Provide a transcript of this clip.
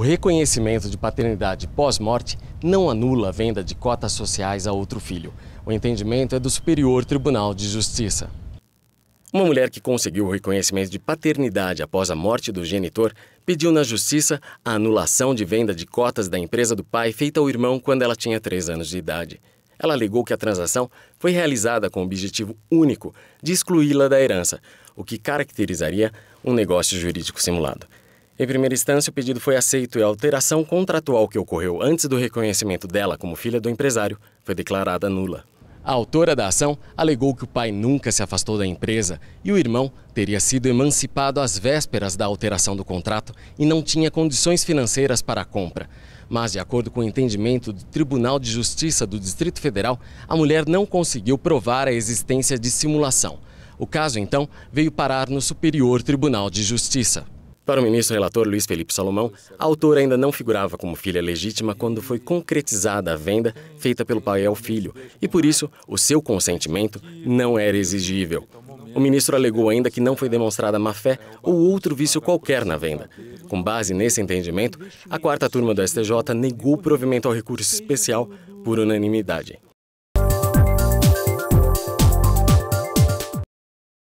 O reconhecimento de paternidade pós-morte não anula a venda de cotas sociais a outro filho. O entendimento é do Superior Tribunal de Justiça. Uma mulher que conseguiu o reconhecimento de paternidade após a morte do genitor pediu na justiça a anulação de venda de cotas da empresa do pai feita ao irmão quando ela tinha 3 anos de idade. Ela alegou que a transação foi realizada com o objetivo único de excluí-la da herança, o que caracterizaria um negócio jurídico simulado. Em primeira instância, o pedido foi aceito e a alteração contratual que ocorreu antes do reconhecimento dela como filha do empresário foi declarada nula. A autora da ação alegou que o pai nunca se afastou da empresa e o irmão teria sido emancipado às vésperas da alteração do contrato e não tinha condições financeiras para a compra. Mas, de acordo com o entendimento do Tribunal de Justiça do Distrito Federal, a mulher não conseguiu provar a existência de simulação. O caso, então, veio parar no Superior Tribunal de Justiça. Para o ministro relator Luiz Felipe Salomão, a autora ainda não figurava como filha legítima quando foi concretizada a venda feita pelo pai ao filho, e por isso o seu consentimento não era exigível. O ministro alegou ainda que não foi demonstrada má-fé ou outro vício qualquer na venda. Com base nesse entendimento, a quarta turma do STJ negou o provimento ao recurso especial por unanimidade.